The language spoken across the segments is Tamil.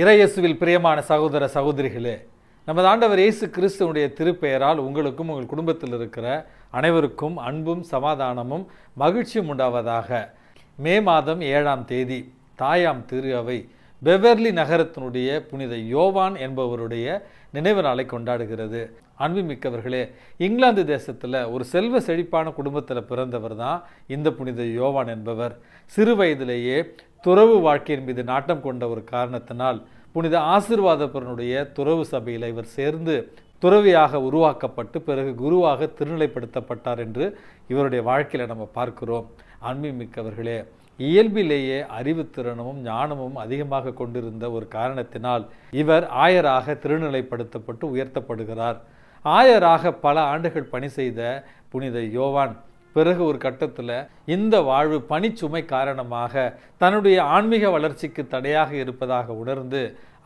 இறையேசுவில் பிரியமான சகோதர சகோதரிகளே நமது ஆண்டவர் இயேசு கிறிஸ்துவனுடைய திருப்பெயரால் உங்களுக்கும் உங்கள் குடும்பத்தில் இருக்கிற அனைவருக்கும் அன்பும் சமாதானமும் மகிழ்ச்சியும் உண்டாவதாக மே மாதம் ஏழாம் தேதி தாயாம் திரு அவை பெவர்லி நகரத்தினுடைய புனித யோவான் என்பவருடைய நினைவு நாளை கொண்டாடுகிறது அன்பு மிக்கவர்களே இங்கிலாந்து தேசத்தில் ஒரு செல்வ செழிப்பான குடும்பத்தில் பிறந்தவர் தான் இந்த புனித யோவான் என்பவர் சிறு வயதிலேயே துறவு வாழ்க்கையின் மீது நாட்டம் கொண்ட ஒரு காரணத்தினால் புனித ஆசிர்வாதப்பரனுடைய துறவு சபையில் இவர் சேர்ந்து துறவியாக உருவாக்கப்பட்டு பிறகு குருவாக திருநிலைப்படுத்தப்பட்டார் என்று இவருடைய வாழ்க்கையில் நம்ம பார்க்கிறோம் அன்பு மிக்கவர்களே இயல்பிலேயே அறிவுத்திறனும் ஞானமும் அதிகமாக கொண்டிருந்த ஒரு காரணத்தினால் இவர் ஆயராக திருநிலைப்படுத்தப்பட்டு உயர்த்தப்படுகிறார் ஆயராக பல ஆண்டுகள் பணி செய்த புனித யோவான் பிறகு ஒரு கட்டத்தில் இந்த வாழ்வு பணிச்சுமை காரணமாக தன்னுடைய ஆன்மீக வளர்ச்சிக்கு தடையாக இருப்பதாக உணர்ந்து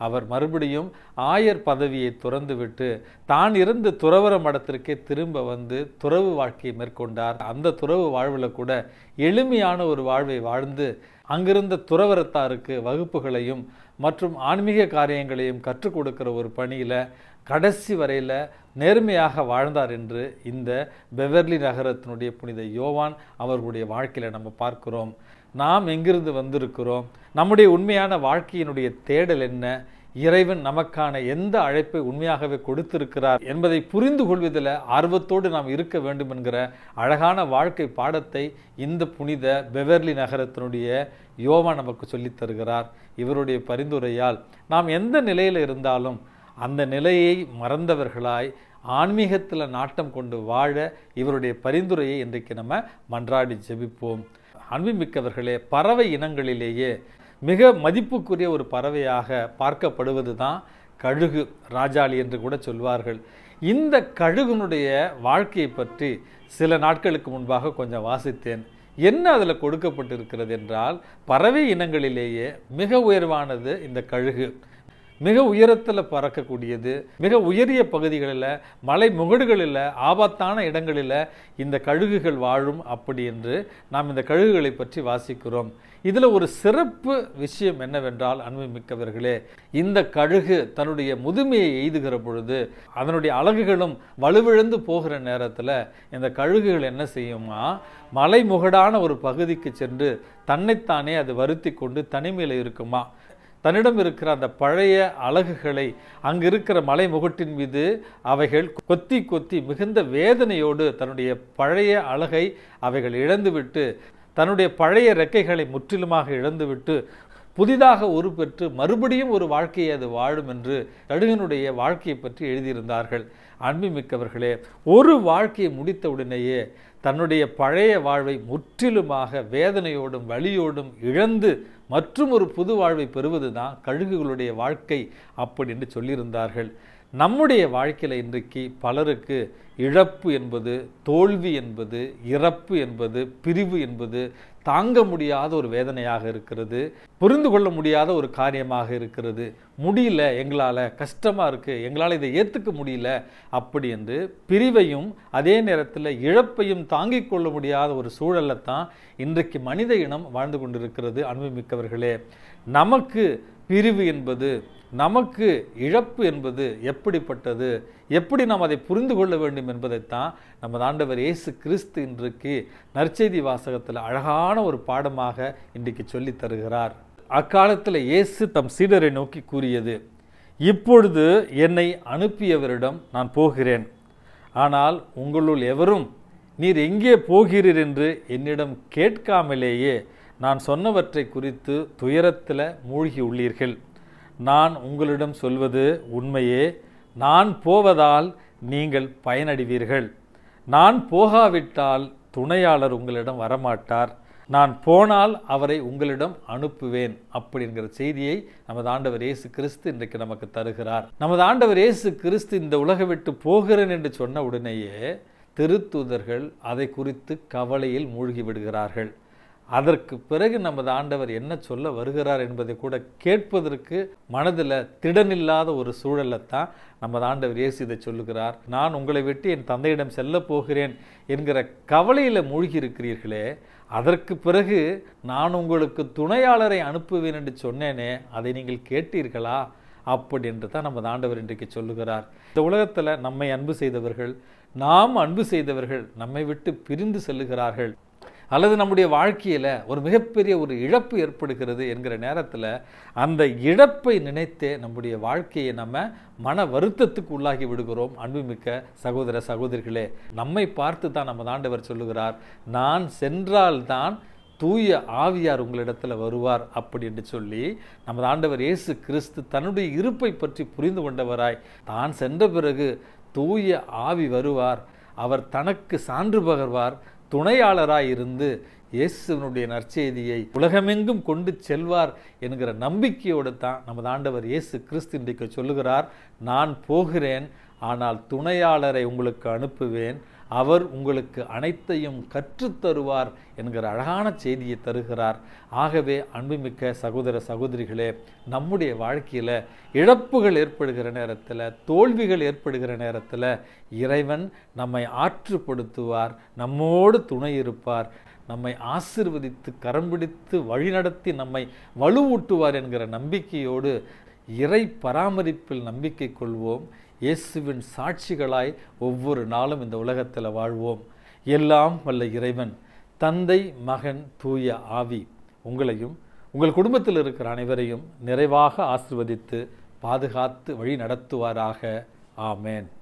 அவர் மறுபடியும் ஆயர் பதவியை துறந்துவிட்டு தான் இருந்த துறவர மடத்திற்கே திரும்ப வந்து துறவு வாழ்க்கையை மேற்கொண்டார் அந்த துறவு வாழ்வில் கூட எளிமையான ஒரு வாழ்வை வாழ்ந்து அங்கிருந்த துறவரத்தாருக்கு வகுப்புகளையும் மற்றும் ஆன்மீக காரியங்களையும் கற்றுக் கொடுக்கிற ஒரு பணியில் கடைசி வரையில் நேர்மையாக வாழ்ந்தார் என்று இந்த பெவர்லி நகரத்தினுடைய புனித யோவான் அவர்களுடைய வாழ்க்கையில் நம்ம பார்க்கிறோம் நாம் எங்கிருந்து வந்திருக்கிறோம் நம்முடைய உண்மையான வாழ்க்கையினுடைய தேடல் என்ன இறைவன் நமக்கான எந்த அழைப்பை உண்மையாகவே கொடுத்திருக்கிறார் என்பதை புரிந்து கொள்வதில் ஆர்வத்தோடு நாம் இருக்க வேண்டும் என்கிற அழகான வாழ்க்கை பாடத்தை இந்த புனித பெவர்லி நகரத்தினுடைய யோவா நமக்கு சொல்லித் தருகிறார் இவருடைய பரிந்துரையால் நாம் எந்த நிலையில் இருந்தாலும் அந்த நிலையை மறந்தவர்களாய் ஆன்மீகத்தில் நாட்டம் கொண்டு வாழ இவருடைய பரிந்துரையை இன்றைக்கு நம்ம மன்றாடி ஜெபிப்போம் அன்புமிக்கவர்களே பறவை இனங்களிலேயே மிக மதிப்புக்குரிய ஒரு பறவையாக பார்க்கப்படுவது தான் கழுகு ராஜாளி என்று கூட சொல்வார்கள் இந்த கழுகுனுடைய வாழ்க்கையை பற்றி சில நாட்களுக்கு முன்பாக கொஞ்சம் வாசித்தேன் என்ன அதில் கொடுக்கப்பட்டிருக்கிறது என்றால் பறவை இனங்களிலேயே மிக உயர்வானது இந்த கழுகு மிக உயரத்தில் பறக்கக்கூடியது மிக உயரிய பகுதிகளில் மலை முகடுகளில் ஆபத்தான இடங்களில் இந்த கழுகுகள் வாழும் அப்படி என்று நாம் இந்த கழுகுகளை பற்றி வாசிக்கிறோம் இதில் ஒரு சிறப்பு விஷயம் என்னவென்றால் அன்பு மிக்கவர்களே இந்த கழுகு தன்னுடைய முதுமையை எய்துகிற பொழுது அதனுடைய அழகுகளும் வலுவிழந்து போகிற நேரத்தில் இந்த கழுகுகள் என்ன செய்யுமா மலைமுகடான ஒரு பகுதிக்கு சென்று தன்னைத்தானே அது வருத்தி கொண்டு தனிமையில் இருக்குமா தன்னிடம் இருக்கிற அந்த பழைய அழகுகளை அங்கு இருக்கிற மலை முகட்டின் மீது அவைகள் கொத்தி கொத்தி மிகுந்த வேதனையோடு தன்னுடைய பழைய அழகை அவைகள் இழந்துவிட்டு தன்னுடைய பழைய ரெக்கைகளை முற்றிலுமாக இழந்துவிட்டு புதிதாக உருப்பெற்று மறுபடியும் ஒரு வாழ்க்கையை அது வாழும் என்று கடுகனுடைய வாழ்க்கையை பற்றி எழுதியிருந்தார்கள் அன்புமிக்கவர்களே ஒரு வாழ்க்கையை முடித்தவுடனேயே தன்னுடைய பழைய வாழ்வை முற்றிலுமாக வேதனையோடும் வழியோடும் இழந்து மற்றும் ஒரு புது வாழ்வை பெறுவது தான் கழுகுகளுடைய வாழ்க்கை அப்படி என்று சொல்லியிருந்தார்கள் நம்முடைய வாழ்க்கையில் இன்றைக்கு பலருக்கு இழப்பு என்பது தோல்வி என்பது இறப்பு என்பது பிரிவு என்பது தாங்க முடியாத ஒரு வேதனையாக இருக்கிறது புரிந்து கொள்ள முடியாத ஒரு காரியமாக இருக்கிறது முடியல எங்களால் கஷ்டமாக இருக்குது எங்களால் இதை ஏற்றுக்க முடியல அப்படி என்று பிரிவையும் அதே நேரத்தில் இழப்பையும் தாங்கிக் கொள்ள முடியாத ஒரு சூழலை தான் இன்றைக்கு மனித இனம் வாழ்ந்து கொண்டிருக்கிறது அன்புமிக்கவர்களே நமக்கு பிரிவு என்பது நமக்கு இழப்பு என்பது எப்படிப்பட்டது எப்படி நாம் அதை புரிந்து கொள்ள வேண்டும் என்பதைத்தான் நமது ஆண்டவர் இயேசு கிறிஸ்து இன்றைக்கு நற்செய்தி வாசகத்தில் அழகான ஒரு பாடமாக இன்றைக்கு சொல்லி தருகிறார் அக்காலத்தில் இயேசு தம் சீடரை நோக்கி கூறியது இப்பொழுது என்னை அனுப்பியவரிடம் நான் போகிறேன் ஆனால் உங்களுள் எவரும் நீர் எங்கே போகிறீர் என்று என்னிடம் கேட்காமலேயே நான் சொன்னவற்றை குறித்து துயரத்தில் மூழ்கி உள்ளீர்கள் நான் உங்களிடம் சொல்வது உண்மையே நான் போவதால் நீங்கள் பயனடைவீர்கள் நான் போகாவிட்டால் துணையாளர் உங்களிடம் வரமாட்டார் நான் போனால் அவரை உங்களிடம் அனுப்புவேன் அப்படிங்கிற செய்தியை நமது ஆண்டவர் இயேசு கிறிஸ்து இன்றைக்கு நமக்கு தருகிறார் நமது ஆண்டவர் இயேசு கிறிஸ்து இந்த உலக விட்டு போகிறேன் என்று சொன்ன உடனேயே திருத்துதர்கள் அதை குறித்து கவலையில் மூழ்கி விடுகிறார்கள் அதற்கு பிறகு நமது ஆண்டவர் என்ன சொல்ல வருகிறார் என்பதை கூட கேட்பதற்கு மனதில் திடனில்லாத ஒரு சூழலை தான் நமது ஆண்டவர் இயேசு இதை சொல்லுகிறார் நான் உங்களை விட்டு என் தந்தையிடம் செல்ல போகிறேன் என்கிற கவலையில் மூழ்கி இருக்கிறீர்களே அதற்கு பிறகு நான் உங்களுக்கு துணையாளரை அனுப்புவேன் என்று சொன்னேனே அதை நீங்கள் கேட்டீர்களா அப்படி என்று தான் நமது ஆண்டவர் இன்றைக்கு சொல்லுகிறார் இந்த உலகத்தில் நம்மை அன்பு செய்தவர்கள் நாம் அன்பு செய்தவர்கள் நம்மை விட்டு பிரிந்து செல்லுகிறார்கள் அல்லது நம்முடைய வாழ்க்கையில் ஒரு மிகப்பெரிய ஒரு இழப்பு ஏற்படுகிறது என்கிற நேரத்தில் அந்த இழப்பை நினைத்தே நம்முடைய வாழ்க்கையை நம்ம மன வருத்தத்துக்கு உள்ளாகி விடுகிறோம் அன்புமிக்க சகோதர சகோதரிகளே நம்மை பார்த்து தான் நம்ம தாண்டவர் சொல்லுகிறார் நான் சென்றால்தான் தூய ஆவியார் உங்களிடத்தில் வருவார் அப்படி என்று சொல்லி நமது ஆண்டவர் இயேசு கிறிஸ்து தன்னுடைய இருப்பை பற்றி புரிந்து கொண்டவராய் தான் சென்ற பிறகு தூய ஆவி வருவார் அவர் தனக்கு சான்று பகர்வார் துணையாளராக இருந்து இயேசுவனுடைய நற்செய்தியை உலகமெங்கும் கொண்டு செல்வார் என்கிற நம்பிக்கையோடு தான் நமது ஆண்டவர் இயேசு கிறிஸ்து இன்றைக்கு சொல்லுகிறார் நான் போகிறேன் ஆனால் துணையாளரை உங்களுக்கு அனுப்புவேன் அவர் உங்களுக்கு அனைத்தையும் கற்றுத்தருவார் என்கிற அழகான செய்தியை தருகிறார் ஆகவே அன்புமிக்க சகோதர சகோதரிகளே நம்முடைய வாழ்க்கையில் இழப்புகள் ஏற்படுகிற நேரத்தில் தோல்விகள் ஏற்படுகிற நேரத்தில் இறைவன் நம்மை ஆற்றுப்படுத்துவார் நம்மோடு துணை இருப்பார் நம்மை ஆசிர்வதித்து கரம் பிடித்து வழிநடத்தி நம்மை வலுவூட்டுவார் என்கிற நம்பிக்கையோடு இறை பராமரிப்பில் நம்பிக்கை கொள்வோம் இயேசுவின் சாட்சிகளாய் ஒவ்வொரு நாளும் இந்த உலகத்தில் வாழ்வோம் எல்லாம் வல்ல இறைவன் தந்தை மகன் தூய ஆவி உங்களையும் உங்கள் குடும்பத்தில் இருக்கிற அனைவரையும் நிறைவாக ஆசிர்வதித்து பாதுகாத்து வழி நடத்துவாராக ஆமேன்